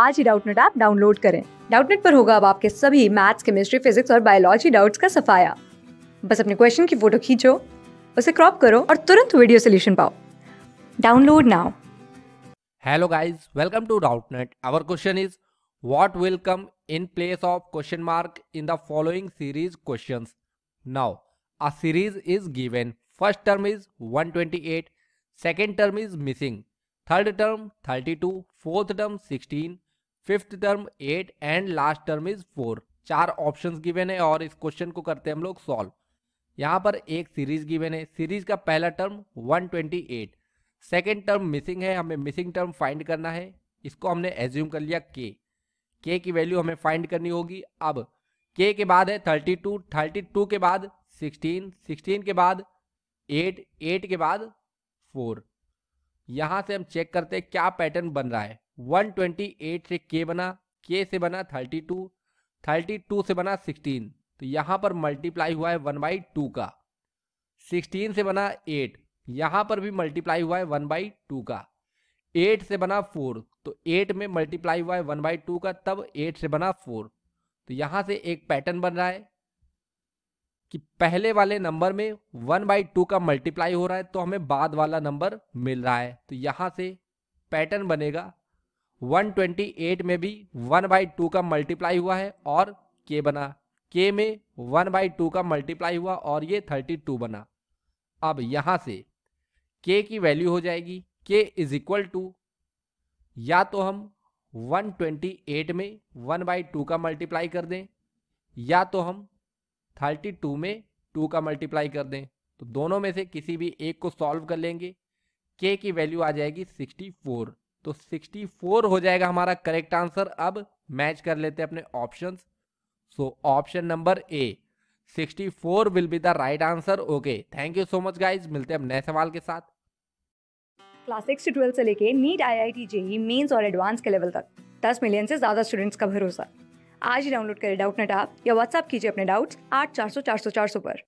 आज ही Doubtnut app download करें डाउटनेट पर होगा अब आपके सभी मैथ्स केमिस्ट्री फिजिक्स और बायोलॉजी डाउट्स का सफाया बस अपने क्वेश्चन की फोटो खींचो उसे क्रॉप करो और तुरंत वीडियो सोल्यूशन पाओ download now hello guys welcome to Doubtnut our question is what will come in place of question mark in the following series question now a series is given first term is 128 second term is missing third term 32 fourth term 16 fifth term eight and last term is four चार option given है और इस question को करते हैं हम लोग solve यहाँ पर एक सीरीज गिवेन है सीरीज का पहला टर्म 128 सेकेंड टर्म मिसिंग है हमें मिसिंग टर्म फाइंड करना है इसको हमने एज्यूम कर लिया के के की वैल्यू हमें फाइंड करनी होगी अब के के बाद है 32 32 के बाद 16 16 के बाद 8 8 के बाद 4 यहाँ से हम चेक करते हैं क्या पैटर्न बन रहा है 128 से के बना के से बना 32 32 से बना 16 तो यहाँ पर मल्टीप्लाई हुआ है वन बाई टू का 16 से बना 8 यहाँ पर भी मल्टीप्लाई हुआ है वन बाई टू का 8 से बना 4 तो 8 में मल्टीप्लाई हुआ है वन बाई टू का तब 8 से बना 4 तो यहाँ से एक पैटर्न बन रहा है कि पहले वाले नंबर में वन बाई टू का मल्टीप्लाई हो रहा है तो हमें बाद वाला नंबर मिल रहा है तो यहाँ से पैटर्न बनेगा 128 में भी वन बाई टू का मल्टीप्लाई हुआ है और के बना के में वन बाई टू का मल्टीप्लाई हुआ और ये 32 बना अब यहां से के की वैल्यू हो जाएगी के इज इक्वल टू या तो हम 128 में वन बाई टू का मल्टीप्लाई कर दें या तो हम 32 में टू का मल्टीप्लाई कर दें तो दोनों में से किसी भी एक को सॉल्व कर लेंगे के की वैल्यू आ जाएगी 64 तो 64 हो जाएगा हमारा करेक्ट आंसर अब मैच कर लेते हैं अपने option so option number A 64 will be the right answer okay thank you so much guys मिलते हैं अब नए सवाल के साथ क्लास सिक्स से ट्वेल्थ से लेके NEET I I T JEE mains और एडवांस के लेवल तक 10 मिलियन से ज्यादा स्टूडेंट्स का भरोसा आज ही डाउनलोड करें डाउट नेट आप या व्हाट्सअप कीजिए अपने डाउट्स आठ चार सौ चार सौ चार सौ पर